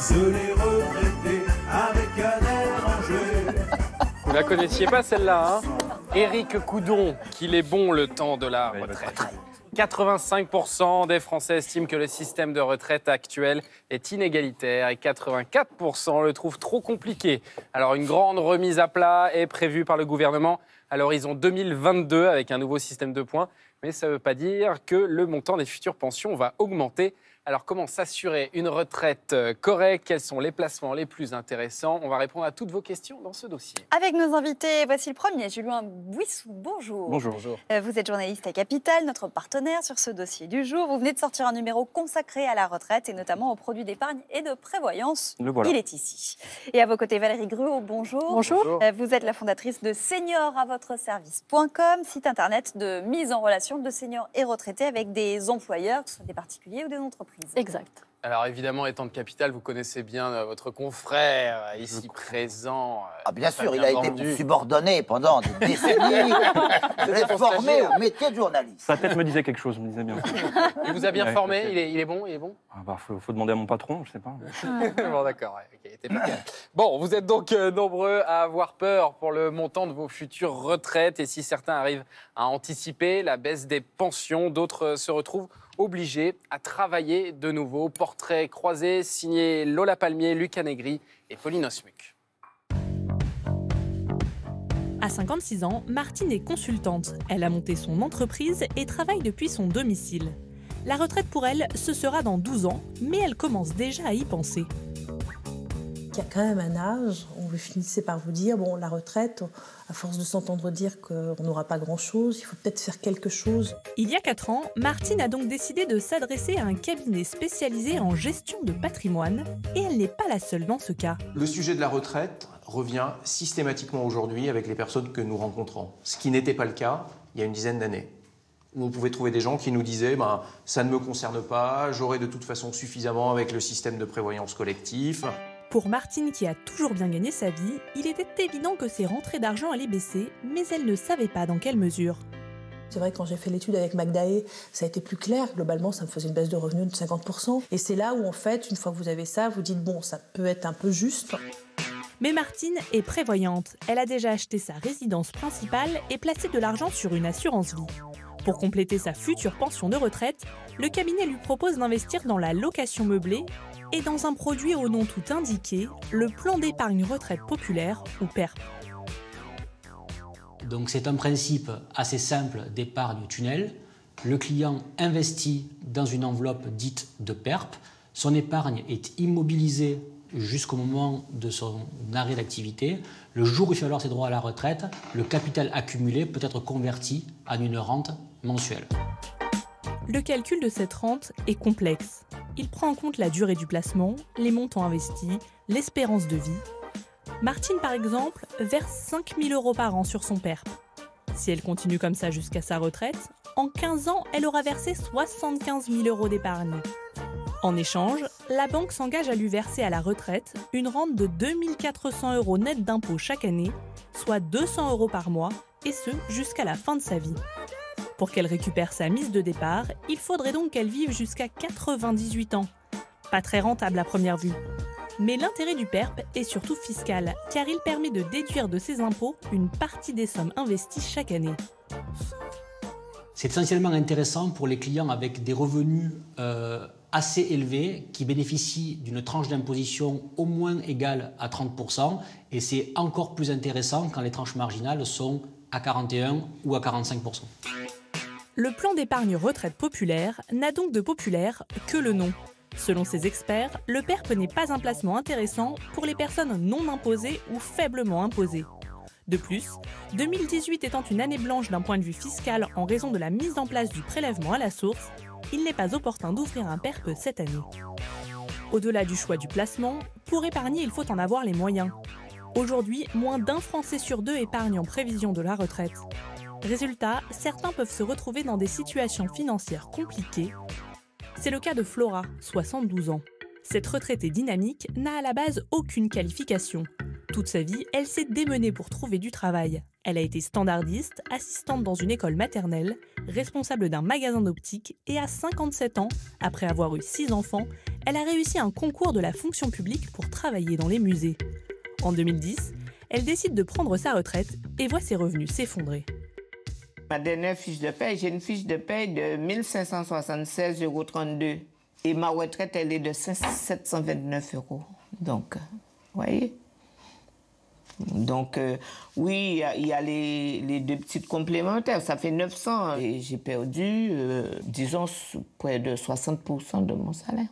Vous ne avec un Vous la connaissiez pas celle-là, hein Éric Coudon, qu'il est bon le temps de la retraite. 85% des Français estiment que le système de retraite actuel est inégalitaire et 84% le trouvent trop compliqué. Alors une grande remise à plat est prévue par le gouvernement à l'horizon 2022 avec un nouveau système de points, mais ça ne veut pas dire que le montant des futures pensions va augmenter. Alors, comment s'assurer une retraite euh, correcte Quels sont les placements les plus intéressants On va répondre à toutes vos questions dans ce dossier. Avec nos invités, voici le premier, Julien Bouissou. Bonjour. Bonjour. Euh, vous êtes journaliste à Capital, notre partenaire sur ce dossier du jour. Vous venez de sortir un numéro consacré à la retraite et notamment aux produits d'épargne et de prévoyance. Le voilà. Il est ici. Et à vos côtés, Valérie Gruau. Bonjour. Bonjour. Euh, vous êtes la fondatrice de senioravotreservice.com, site internet de mise en relation de seniors et retraités avec des employeurs, que ce soit des particuliers ou des entreprises. Exact. Alors évidemment, étant de capital, vous connaissez bien euh, votre confrère euh, ici présent. Euh, ah bien sûr, il a été subordonné pendant des décennies. Je l'ai formé au métier de journaliste. Sa tête me disait quelque chose, me disait bien. Il vous a bien formé, il est, bon, il est bon. Ah, bah, faut, demander à mon patron, je sais pas. bon d'accord, Bon, vous êtes donc nombreux à avoir peur pour le montant de vos futures retraites et si certains arrivent à anticiper la baisse des pensions, d'autres se retrouvent obligé à travailler de nouveau. Portrait croisé signé Lola Palmier, Lucanegri et Pauline Osmuc. À 56 ans, Martine est consultante. Elle a monté son entreprise et travaille depuis son domicile. La retraite pour elle, ce sera dans 12 ans, mais elle commence déjà à y penser. Il y a quand même un âge, on finissait par vous dire, bon, la retraite, à force de s'entendre dire qu'on n'aura pas grand-chose, il faut peut-être faire quelque chose. Il y a 4 ans, Martine a donc décidé de s'adresser à un cabinet spécialisé en gestion de patrimoine, et elle n'est pas la seule dans ce cas. Le sujet de la retraite revient systématiquement aujourd'hui avec les personnes que nous rencontrons, ce qui n'était pas le cas il y a une dizaine d'années on pouvait trouver des gens qui nous disaient ben, ⁇ ça ne me concerne pas, j'aurai de toute façon suffisamment avec le système de prévoyance collectif ⁇ pour Martine qui a toujours bien gagné sa vie, il était évident que ses rentrées d'argent allaient baisser, mais elle ne savait pas dans quelle mesure. C'est vrai quand j'ai fait l'étude avec Magdae, ça a été plus clair. Globalement, ça me faisait une baisse de revenus de 50%. Et c'est là où, en fait, une fois que vous avez ça, vous dites, bon, ça peut être un peu juste. Mais Martine est prévoyante. Elle a déjà acheté sa résidence principale et placé de l'argent sur une assurance vie. Pour compléter sa future pension de retraite, le cabinet lui propose d'investir dans la location meublée et dans un produit au nom tout indiqué, le plan d'épargne retraite populaire ou PERP. E Donc c'est un principe assez simple d'épargne tunnel. Le client investit dans une enveloppe dite de PERP. E son épargne est immobilisée jusqu'au moment de son arrêt d'activité. Le jour où il fait alors ses droits à la retraite, le capital accumulé peut être converti en une rente mensuelle. Le calcul de cette rente est complexe. Il prend en compte la durée du placement, les montants investis, l'espérance de vie. Martine, par exemple, verse 000 euros par an sur son PERP. Si elle continue comme ça jusqu'à sa retraite, en 15 ans, elle aura versé 75 000 euros d'épargne. En échange, la banque s'engage à lui verser à la retraite une rente de 2400 euros net d'impôts chaque année, soit 200 euros par mois, et ce jusqu'à la fin de sa vie. Pour qu'elle récupère sa mise de départ, il faudrait donc qu'elle vive jusqu'à 98 ans. Pas très rentable à première vue. Mais l'intérêt du PERP est surtout fiscal, car il permet de déduire de ses impôts une partie des sommes investies chaque année. C'est essentiellement intéressant pour les clients avec des revenus euh, assez élevés qui bénéficient d'une tranche d'imposition au moins égale à 30%, et c'est encore plus intéressant quand les tranches marginales sont à 41 ou à 45%. Le plan d'épargne retraite populaire n'a donc de populaire que le nom. Selon ses experts, le PERP n'est pas un placement intéressant pour les personnes non imposées ou faiblement imposées. De plus, 2018 étant une année blanche d'un point de vue fiscal en raison de la mise en place du prélèvement à la source, il n'est pas opportun d'ouvrir un PERP cette année. Au-delà du choix du placement, pour épargner, il faut en avoir les moyens. Aujourd'hui, moins d'un Français sur deux épargne en prévision de la retraite. Résultat, certains peuvent se retrouver dans des situations financières compliquées. C'est le cas de Flora, 72 ans. Cette retraitée dynamique n'a à la base aucune qualification. Toute sa vie, elle s'est démenée pour trouver du travail. Elle a été standardiste, assistante dans une école maternelle, responsable d'un magasin d'optique et à 57 ans, après avoir eu 6 enfants, elle a réussi un concours de la fonction publique pour travailler dans les musées. En 2010, elle décide de prendre sa retraite et voit ses revenus s'effondrer. Ma dernière fiche de paie, j'ai une fiche de paie de 1576,32 euros. Et ma retraite, elle est de 729 euros. Donc, euh, vous voyez donc, euh, oui, il y, a, les, deux petites complémentaires. Ça fait 900 hein. et j'ai perdu, euh, disons, près de 60% de mon salaire.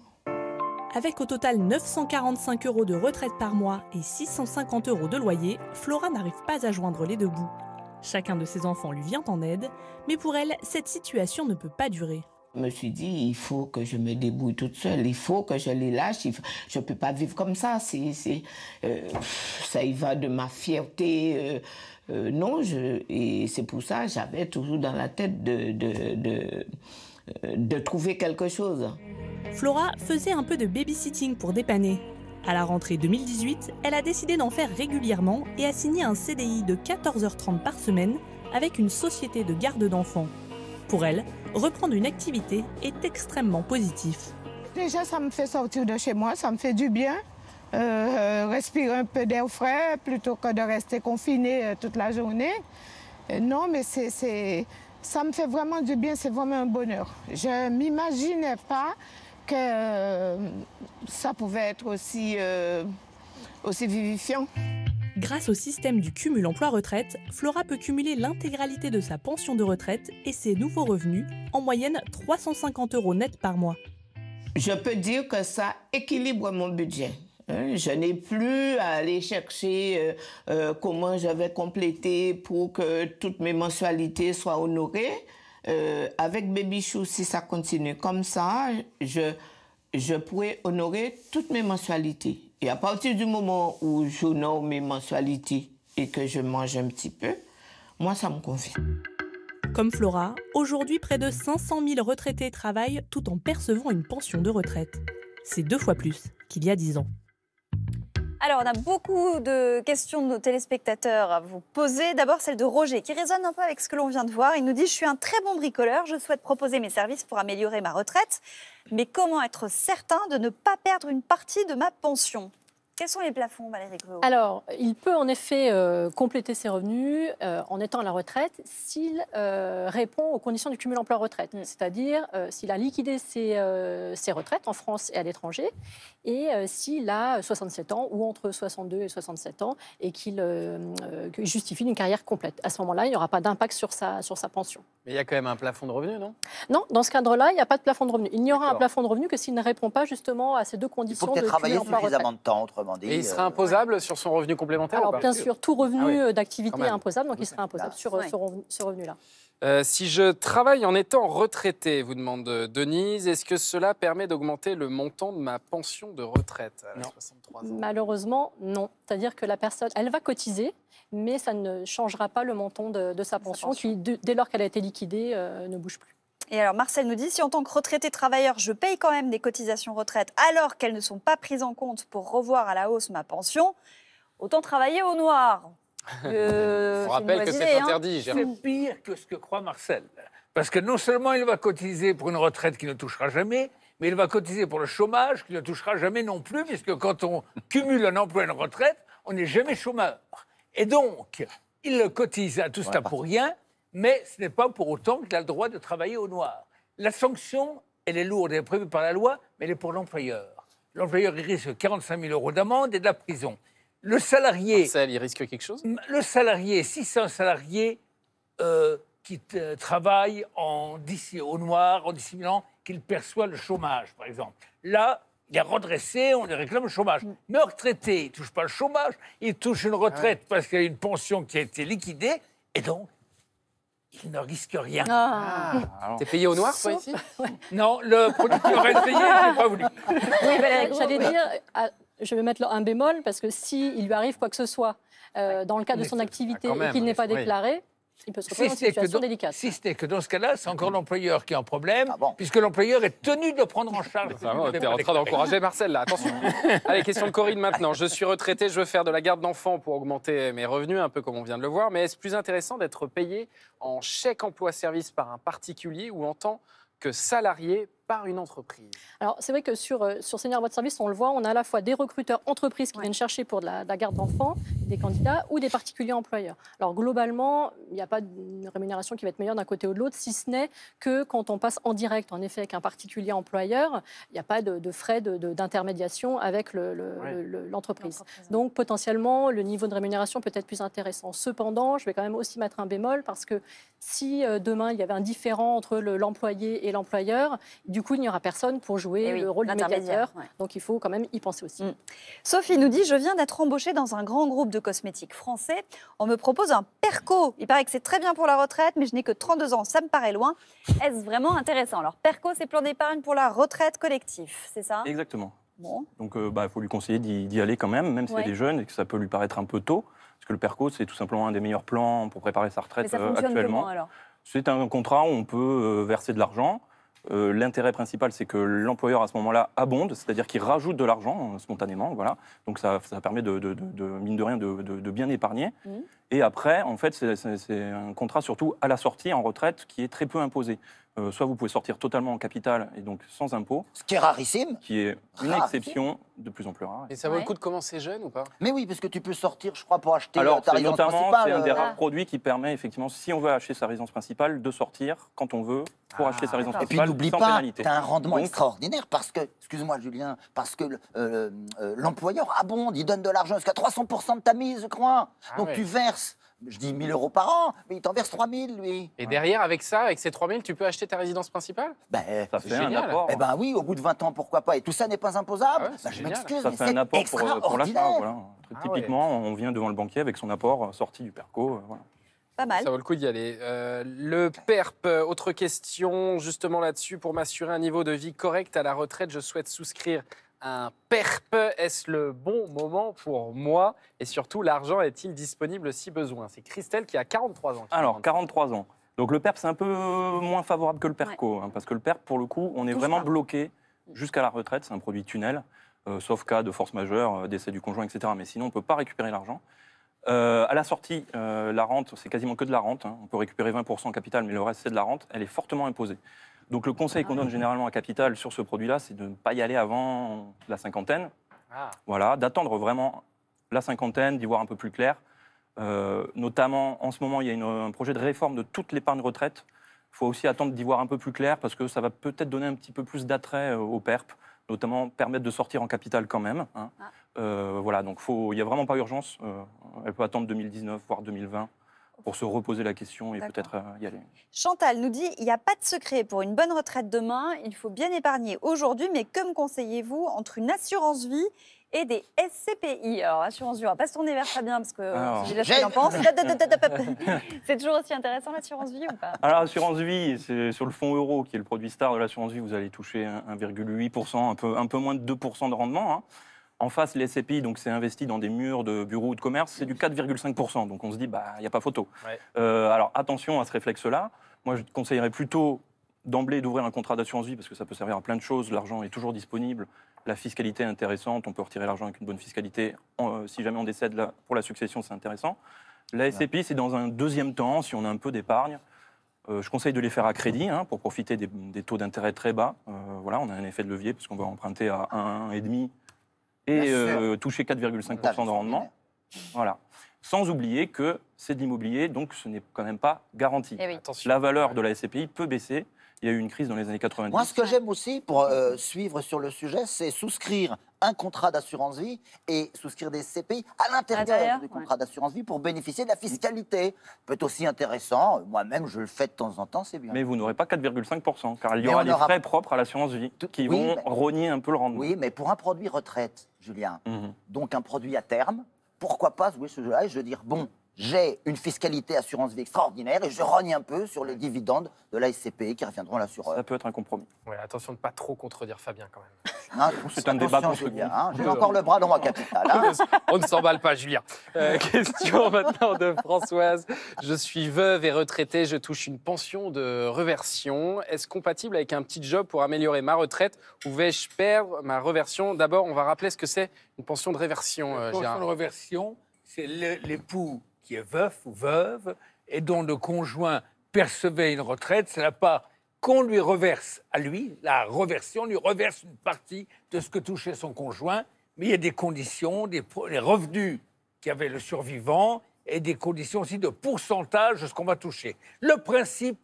Avec au total 945 euros de retraite par mois et 650 euros de loyer, Flora n'arrive pas à joindre les deux bouts. Chacun de ses enfants lui vient en aide, mais pour elle, cette situation ne peut pas durer. Je me suis dit, il faut que je me débrouille toute seule, il faut que je les lâche, je ne peux pas vivre comme ça, euh, ça y va de ma fierté. Euh, euh, non, je, et c'est pour ça j'avais toujours dans la tête de, de, de trouver quelque chose. Flora faisait un peu de babysitting pour dépanner, à la rentrée 2018, elle a décidé d'en faire régulièrement et a signé un CDI de 14h30 par semaine avec une société de garde d'enfants. Pour elle, reprendre une activité est extrêmement positif. Déjà, ça me fait sortir de chez moi, ça me fait du bien. Euh, euh respirer un peu d'air frais plutôt que de rester confiné euh, toute la journée. Euh, non, mais c'est, ça me fait vraiment du bien, c'est vraiment un bonheur. Je ne m'imaginais pas que euh, ça pouvait être aussi, euh, aussi vivifiant. Grâce au système du cumul emploi-retraite, Flora peut cumuler l'intégralité de sa pension de retraite et ses nouveaux revenus, en moyenne 350 euros net par mois. Je peux dire que ça équilibre mon budget. Hein. Je n'ai plus à aller chercher euh, comment je vais compléter pour que toutes mes mensualités soient honorées. Euh, avec Baby Chou, si ça continue comme ça, je, je pourrais honorer toutes mes mensualités. Et à partir du moment où j'honore mes mensualités et que je mange un petit peu, moi, ça me convient. Comme Flora, aujourd'hui, près de 500 000 retraités travaillent tout en percevant une pension de retraite. C'est deux fois plus qu'il y a dix ans. Alors, on a beaucoup de questions de nos téléspectateurs à vous poser. D'abord, celle de Roger, qui résonne un peu avec ce que l'on vient de voir. Il nous dit Je suis un très bon bricoleur, je souhaite proposer mes services pour améliorer ma retraite, mais comment être certain de ne pas perdre une partie de ma pension quels sont les plafonds, Valérie Gruau Alors, il peut en effet euh, compléter ses revenus euh, en étant à la retraite s'il euh, répond aux conditions du cumul emploi-retraite, mm. c'est-à-dire s'il a liquidé ses, retraites en France et à l'étranger, et s'il a 67 ans ou entre 62 et 67 ans et qu'il justifie une carrière complète. À ce moment-là, il n'y aura pas d'impact sur sa, sur sa pension. Mais il y a quand même un plafond de revenus, non Non, dans ce cadre-là, il n'y a pas de plafond de revenus. Il n'y aura un plafond de revenus que s'il ne répond pas justement à ces deux conditions. Il faut peut-être travailler suffisamment de temps, entre et il sera euh, imposable sur son revenu complémentaire Alors, bien sûr, tout revenu ah euh, d'activité est imposable, donc il sera bah, imposable sur ce, revenu, là euh, si je travaille en étant retraité, vous demande Denise, est-ce que cela permet d'augmenter le montant de ma pension de retraite à 63 ans Malheureusement, non. C'est-à-dire que la personne, elle va cotiser, mais ça ne changera pas le montant de, sa pension, qui, dès lors qu'elle a été liquidée, ne bouge plus. Et alors Marcel nous dit, si en tant que retraité travailleur, je paye quand même des cotisations retraite alors qu'elles ne sont pas prises en compte pour revoir à la hausse ma pension, autant travailler au noir. Euh, on rappelle que c'est hein. interdit. C'est pire que ce que croit Marcel. Parce que non seulement il va cotiser pour une retraite qui ne touchera jamais, mais il va cotiser pour le chômage qui ne touchera jamais non plus, puisque quand on cumule un emploi et une retraite, on n'est jamais chômeur. Et donc, il cotise à tout cela pour rien, mais ce n'est pas pour autant qu'il a le droit de travailler au noir. La sanction, elle est lourde, elle est prévue par la loi, mais elle est pour l'employeur. L'employeur risque 45 000 euros d'amende et de la prison. Le salarié. il risque quelque chose Le salarié, si c'est un salarié euh, qui euh, travaille en, au noir, en dissimulant qu'il perçoit le chômage, par exemple. Là, il est redressé, on lui réclame le chômage. Mm. Mais retraité, il ne touche pas le chômage, il touche une retraite parce qu'il y a une pension qui a été liquidée. Et donc, il ne risque rien. Ah. Ah, T'es payé au noir, ici Non, le producteur aurait payé, je pas voulu. Oui, j'allais dire, je vais mettre un bémol, parce que si il lui arrive quoi que ce soit, euh, dans le cadre de son ah, activité, et qu'il n'est pas déclaré, si que dans ce cas-là, c'est encore mm. l'employeur qui est en problème, ah puisque l'employeur est tenu de le prendre en charge. Tu es en train d'encourager Marcel, là, attention. Allez, question de Corinne maintenant. Je suis retraité, je veux faire de la garde d'enfants pour augmenter mes revenus, un peu comme on vient de le voir, mais est-ce plus intéressant d'être payé en chèque emploi-service par un particulier ou en tant que salarié par une entreprise. Alors c'est vrai que sur, euh, sur Seigneur Votre Service, on le voit, on a à la fois des recruteurs entreprises qui viennent chercher pour de la, garde d'enfants, des candidats, ou des particuliers employeurs. Alors globalement, il n'y a pas de rémunération qui va être meilleure d'un côté ou de l'autre, si ce n'est que quand on passe en direct, en effet, avec un particulier employeur, il n'y a pas de, de frais d'intermédiation avec l'entreprise. Le, Donc potentiellement, le niveau de rémunération peut être plus intéressant. Cependant, je vais quand même aussi mettre un bémol parce que si euh, demain il y avait un différent entre l'employé et l'employeur, du coup, il n'y aura personne pour jouer eh le rôle de Donc, il faut quand même y penser aussi. Mm. Sophie nous dit Je viens d'être embauchée dans un grand groupe de cosmétiques français. On me propose un Perco. Il paraît que c'est très bien pour la retraite, mais je n'ai que 32 ans. Ça me paraît loin. Est-ce vraiment intéressant Alors, Perco, c'est plan d'épargne pour la retraite collectif, c'est ça Exactement. Bon. Donc, il euh, bah, faut lui conseiller d'y aller quand même, même si ouais. est jeune et que ça peut lui paraître un peu tôt. Parce que le Perco, c'est tout simplement un des meilleurs plans pour préparer sa retraite Mais ça euh, actuellement. C'est un contrat où on peut euh, verser de l'argent euh, l'intérêt principal, c'est que l'employeur à ce moment-là abonde, c'est-à-dire qu'il rajoute de l'argent euh, spontanément, voilà. Donc ça, permet de, mine de rien de, bien épargner. Mmh. Et après, en fait, c'est un contrat surtout à la sortie en retraite qui est très peu imposé. Euh, soit vous pouvez sortir totalement en capital et donc sans impôt. Ce qui est rarissime. Qui est une exception de plus en plus rare. Et ça vaut le coup de commencer jeune ou pas Mais oui, parce que tu peux sortir, je crois, pour acheter euh, ta résidence notamment, C'est un des euh, rares ah. produits qui permet, effectivement, si on veut acheter sa résidence principale, de sortir quand on veut pour ah, acheter sa résidence et principale. Et puis n'oublie pas, tu as un rendement extraordinaire parce que, excuse-moi Julien, parce que l'employeur abonde, il donne de l'argent jusqu'à 300% de ta mise, je crois. Ah donc tu verses je dis 1000 euros par an, mais il t'en verse 3000, lui. Et derrière, avec ça, avec ces 3000, tu peux acheter ta résidence principale ben, Ça fait génial. un apport. Eh ben oui, au bout de 20 ans, pourquoi pas. Et tout ça n'est pas imposable ah ben, Je m'excuse, mais c'est Pour, euh, pour voilà. Ah typiquement, on vient devant le banquier avec son apport euh, sorti du PERCO. Euh, pas mal. Ça vaut le coup d'y aller. le PERP, autre question justement là-dessus. Pour m'assurer un niveau de vie correct à la retraite, je souhaite souscrire un PERP. Est-ce le bon moment pour moi Et surtout, l'argent est-il disponible si besoin C'est Christelle qui a 43 ans. Alors, 43 ans. Donc le PERP, c'est un peu moins favorable que le PERCO, hein, parce que le PERP, pour le coup, on est vraiment bloqué jusqu'à la retraite, c'est un produit tunnel, euh, sauf cas de force majeure, euh, décès du conjoint, etc. Mais sinon, on ne peut pas récupérer l'argent. Euh, à la sortie, la rente, c'est quasiment que de la rente. Hein. On peut récupérer 20% en capital, mais le reste, c'est de la rente. Elle est fortement imposée. Donc le conseil ah. qu'on donne généralement à capital sur ce produit-là, c'est de ne pas y aller avant la cinquantaine, ah. Voilà, d'attendre vraiment la cinquantaine, d'y voir un peu plus clair. Euh, notamment, en ce moment, il y a un projet de réforme de toute l'épargne retraite. Il faut aussi attendre d'y voir un peu plus clair parce que ça va peut-être donner un petit peu plus d'attrait euh, au PERP, notamment permettre de sortir en capital quand même. Hein. Ah. Euh, voilà, donc il n'y a vraiment pas urgence. On elle peut attendre 2019, voire 2020 pour se reposer la question et peut-être euh, y aller. Chantal nous dit il n'y a pas de secret pour une bonne retraite demain, il faut bien épargner aujourd'hui, mais que me conseillez-vous entre une assurance vie et des SCPI. Alors, assurance vie, on va pas se tourner vers parce que j'ai la en pense. c'est toujours aussi intéressant l'assurance vie ou pas Alors, assurance vie, c'est sur le fonds euro qui est le produit star de l'assurance vie, vous allez toucher 1,8%, un peu, un peu moins de 2% de rendement. Hein. En face, les donc c'est investi dans des murs de bureaux ou de commerce, c'est du 4,5%. Donc on se dit, bah, il n'y a pas photo. Euh, alors attention à ce réflexe-là. Moi, je conseillerais plutôt d'emblée d'ouvrir un contrat d'assurance vie parce que ça peut servir à plein de choses. L'argent est toujours disponible. La fiscalité est intéressante. On peut retirer l'argent avec une bonne fiscalité. Euh, si jamais on décède pour la succession, c'est intéressant. La c'est dans un deuxième temps, si on a un peu d'épargne. Euh, je conseille de les faire à crédit hein, pour profiter des, taux d'intérêt très bas. voilà, on a un effet de levier parce qu'on va emprunter à 1,5 et euh, toucher 4,5% de rendement. Voilà. Sans oublier que c'est de l'immobilier, donc ce n'est quand même pas garanti. Eh la valeur de la SCPI peut baisser. Il y a eu une crise dans les années 90. Moi, ce que j'aime aussi, pour euh, suivre sur le sujet, c'est souscrire un contrat d'assurance vie et souscrire des CPI à l'intérieur du contrat d'assurance vie pour bénéficier de la fiscalité. Peut-être aussi intéressant. Euh, moi-même, je le fais de temps en temps, c'est bien. Mais vous n'aurez pas 4,5%, car il y aura des frais propres à l'assurance vie qui vont rogner un peu le rendement. Oui, mais pour un produit retraite, Julien, mhm. donc un produit à terme, pourquoi pas jouer ce jeu-là et je veux dire, bon, j'ai une fiscalité assurance vie extraordinaire et je rogne un peu sur les dividendes de la qui reviendront à sur. Ça peut être un compromis. attention de ne pas trop contredire Fabien quand même. C'est un débat pour hein. j'ai encore le bras dans ma capital. Hein. On ne s'emballe pas, Julien. Euh, question maintenant de Françoise. Je suis veuve et retraitée, je touche une pension de reversion. Est-ce compatible avec un petit job pour améliorer ma retraite ou vais-je perdre ma reversion D'abord, on va rappeler ce que c'est une pension de réversion. Euh, une pension de reversion, c'est l'époux qui est veuf ou veuve et dont le conjoint percevait une retraite, c'est la part qu'on lui reverse à lui, la reversion lui reverse une partie de ce que touchait son conjoint, mais il y a des conditions, des, les revenus qu'avait le survivant et des conditions aussi de pourcentage de ce qu'on va toucher. Le principe,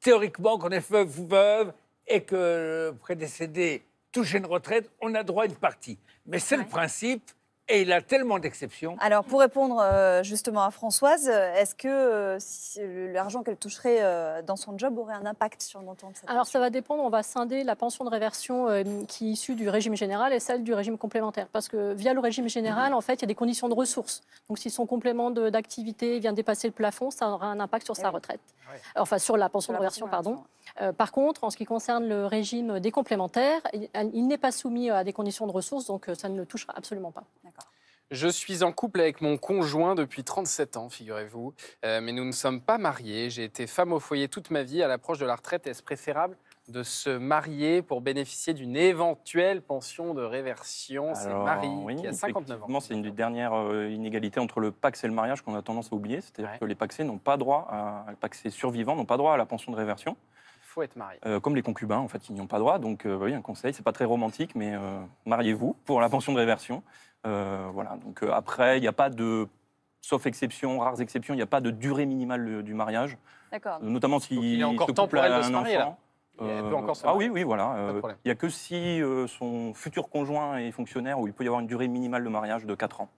théoriquement, qu'on est veuf ou veuve et que le prédécédé touchait une retraite, on a droit à une partie. Mais c'est le principe, et il a tellement d'exceptions. Alors, pour répondre euh, justement à Françoise, euh, est-ce que euh, l'argent qu'elle toucherait dans son job aurait un impact sur le montant de Alors, ça va dépendre. On va scinder la pension de réversion qui est issue du régime général et celle du régime complémentaire. Parce que via le régime général, en fait, il y a des conditions de ressources. Donc, si son complément d'activité vient dépasser le plafond, ça aura un impact sur sa eh retraite. Enfin, sur la pension de réversion, pardon. Euh, par contre, en ce qui concerne le régime des complémentaires, il n'est pas soumis euh, à des conditions de ressources, donc euh, ça ne le touchera absolument pas. Je suis en couple avec mon conjoint depuis 37 ans, figurez-vous, mais nous ne sommes pas mariés. J'ai été femme au foyer toute ma vie. À l'approche de la retraite, est-ce préférable de se marier pour bénéficier d'une éventuelle pension de réversion. C'est Marie qui a 59 ans. C'est une des dernières inégalités entre le PACS et le mariage qu'on a tendance à oublier. C'est-à-dire que les PACSés survivants n'ont pas droit à la pension de réversion faut être marié. Euh, comme les concubins, en fait, ils n'y ont pas droit. Donc, euh, un conseil, c'est pas très romantique, mais euh, mariez-vous pour la pension de réversion. Euh, voilà. Donc, après, il n'y a pas de. Sauf exception, rares exceptions, il n'y a pas de durée minimale du mariage. D'accord. Notamment si il y a encore temps pour elle de ah oui, oui, voilà. Il n'y a que si son futur conjoint est fonctionnaire où il peut y avoir une durée minimale de mariage de 4 ans.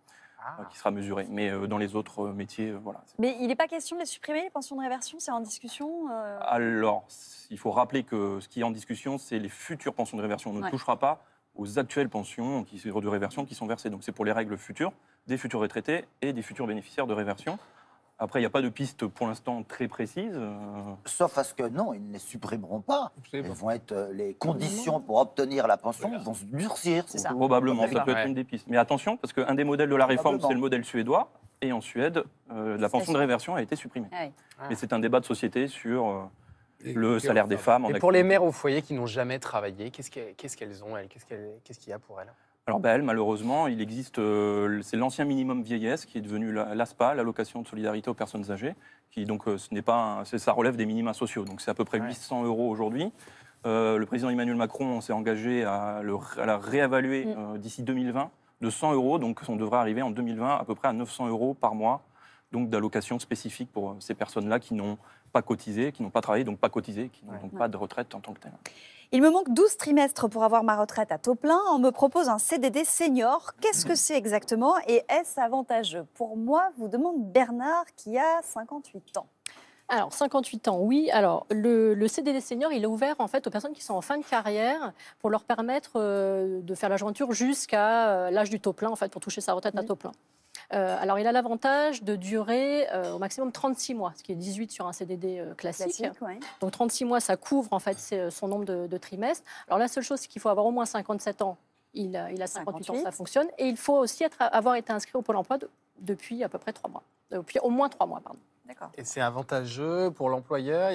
Ah. qui sera mesuré. Mais euh, dans les autres euh, métiers, euh, voilà. Mais il n'est pas question de les supprimer, les pensions de réversion, c'est en discussion Alors, il faut rappeler que ce qui est en discussion, c'est les futures pensions de réversion. On ne touchera pas aux actuelles pensions de réversion qui sont versées. Donc c'est pour les règles futures des futurs retraités et des futurs bénéficiaires de réversion. Après, il n'y a pas de piste pour l'instant très précise. Euh. Sauf à ce que non, ils ne les supprimeront pas. vont être, euh, les conditions pour obtenir la pension vont se durcir. Ça. Probablement, ça peut être une des pistes. Mais attention, parce qu'un des modèles de la réforme, c'est le modèle suédois. Et en Suède, euh, la pension de réversion a été supprimée. Ah ah. Mais c'est un débat de société sur... le salaire des femmes. et pour les mères au foyer qui n'ont jamais travaillé, qu'est-ce qu'elles ont, Qu'est-ce qu'il y a pour elles alors bah, malheureusement, il existe, euh, c'est l'ancien minimum vieillesse qui est devenu l'ASPA, l'allocation de solidarité aux personnes âgées, qui donc euh, ce n'est pas, ça relève des minima sociaux, donc c'est à peu près 800 euros aujourd'hui. Euh, le président Emmanuel Macron s'est engagé à, la réévaluer mm. d'ici 2020 de 100 euros, donc on devrait arriver en 2020 à peu près à 900 euros par mois, donc d'allocation spécifique pour ces personnes-là qui n'ont pas cotisé, qui n'ont pas travaillé, donc pas cotisé, qui n'ont donc pas de retraite en tant que tel. Il me manque 12 trimestres pour avoir ma retraite à taux plein. On me propose un CDD senior. Qu'est-ce que c'est exactement et est-ce avantageux Pour moi, vous demande Bernard qui a 58 ans. Alors, 58 ans, oui. Alors, le, CDD senior, il est ouvert en fait aux personnes qui sont en fin de carrière pour leur permettre euh, de faire la jointure jusqu'à euh, l'âge du taux plein, en fait, pour toucher sa retraite à taux plein. Euh, alors, il a l'avantage de durer euh, au maximum 36 mois, ce qui est 18 sur un CDD euh, classique. Donc, 36 mois, ça couvre en fait son nombre de, trimestres. Alors, la seule chose, c'est qu'il faut avoir au moins 57 ans. Il, a 58, ans, ça fonctionne. Et il faut aussi avoir été inscrit au Pôle emploi depuis à peu près 3 mois. au moins 3 mois, pardon. Et c'est avantageux pour l'employeur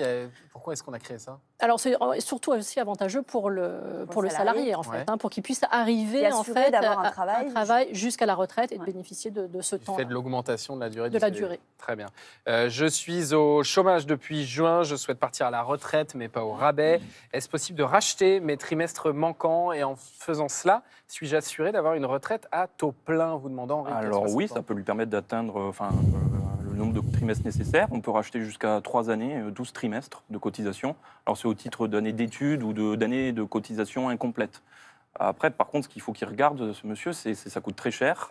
Pourquoi est-ce qu'on a créé ça Alors, c'est surtout aussi avantageux pour le, pour, le salarié, en fait, hein, pour qu'il puisse arriver en fait, un travail, jusqu'à la retraite et de bénéficier de, ce du temps. Fait de l'augmentation de la durée. De la durée. Très bien. Euh, je suis au chômage depuis juin. Je souhaite partir à la retraite, mais pas au rabais. Est-ce possible de racheter mes trimestres manquants et en faisant cela, suis-je assuré d'avoir une retraite à taux plein Vous demandant. Alors oui, ça peut lui permettre d'atteindre. Euh, trimestres On peut racheter jusqu'à 3 années, 12 euh, trimestres de cotisation. Alors c'est au titre d'années d'études ou d'années de, cotisation incomplète. Après, par contre, ce qu'il faut qu'il regarde, ce monsieur, c'est ça coûte très cher.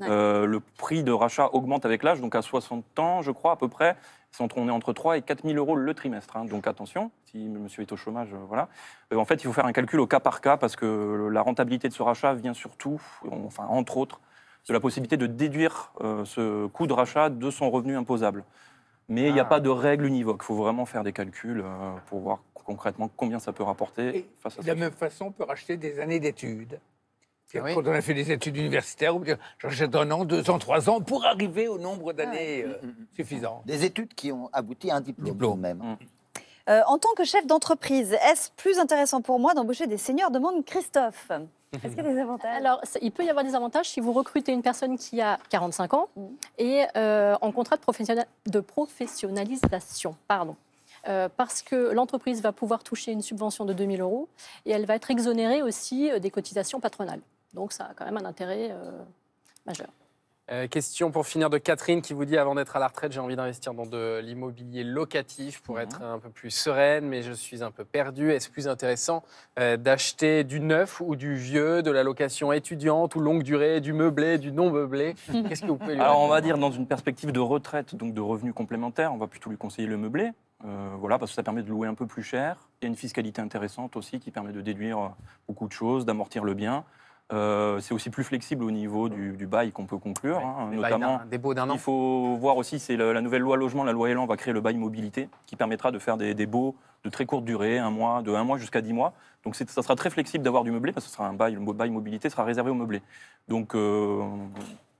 Euh, le prix de rachat augmente avec l'âge, donc à 60 ans, je crois, à peu près, on est entre 3 et 4 000 euros le trimestre. Hein. Donc attention, si monsieur est au chômage, euh, voilà. en fait, il faut faire un calcul au cas par cas, parce que la rentabilité de ce rachat vient surtout, enfin, entre autres, de la possibilité de déduire euh, ce coût de rachat de son revenu imposable. Mais il n'y a ah. pas de règle univoque. Il faut vraiment faire des calculs euh, pour voir concrètement combien ça peut rapporter. face à de la même façon, on peut racheter des années d'études. Ah Quand on a fait des études universitaires, on peut dire j'achète un an, deux ans, trois ans pour arriver au nombre ah d'années euh, mm, mm, mm. suffisant. Des études qui ont abouti à un diplôme, même. en tant que chef d'entreprise, est-ce plus intéressant pour moi d'embaucher des seniors demande Christophe. Est-ce qu'il mhm. des avantages Alors, il peut y avoir des avantages si vous recrutez une personne qui a 45 ans mm. et euh, en contrat de, professionnalisation. Pardon. Euh, parce que l'entreprise va pouvoir toucher une subvention de 2000 euros et elle va être exonérée aussi euh, des cotisations patronales. Donc, ça a quand même un intérêt majeur. Euh, question pour finir de Catherine qui vous dit avant d'être à la retraite, j'ai envie d'investir dans de l'immobilier locatif pour mhm. être un peu plus sereine, mais je suis un peu perdue. Est-ce plus intéressant euh, d'acheter du neuf ou du vieux, de la location étudiante ou longue durée, du meublé, du non meublé Qu'est-ce que vous pouvez lui Alors on va dire dans une perspective de retraite, donc de revenus complémentaires, on va plutôt lui conseiller le meublé. Euh, voilà, parce que ça permet de louer un peu plus cher. Il y a une fiscalité intéressante aussi qui permet de déduire beaucoup de choses, d'amortir le bien. Euh, c'est aussi plus flexible au niveau du, bail qu'on peut conclure. Hein, notamment, des baux d'un an. Il faut voir aussi, c'est la nouvelle loi logement, la loi Elan va créer le bail mobilité qui permettra de faire des, des baux de très courte durée, un mois, de un mois jusqu'à dix mois. Donc ça sera très flexible d'avoir du meublé parce que ce sera un bail, le bail mobilité sera réservé au meublé. Donc euh,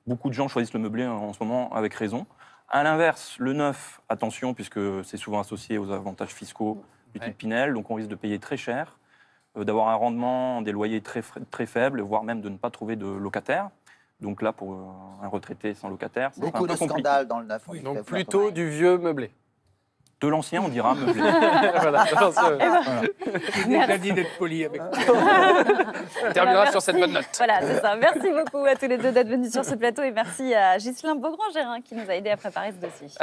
beaucoup de gens choisissent le meublé en ce moment avec raison. À l'inverse, le neuf, attention puisque c'est souvent associé aux avantages fiscaux du type Pinel, donc on risque de payer très cher. Euh, d'avoir un rendement, des loyers très, très faibles, voire même de ne pas trouver de locataire. Donc là, pour euh, un retraité sans locataire, c'est Beaucoup un peu de scandales dans le 9. donc plutôt du vieux meublé. De l'ancien, on dira meublé. voilà, a ah, eh ben. dit d'être poli avec On terminera sur cette bonne note. Voilà, c'est ça. Merci beaucoup à tous les deux d'être venus sur ce plateau et merci à Ghislain Beaugrand-Gérin qui nous a aidé à préparer ce dossier.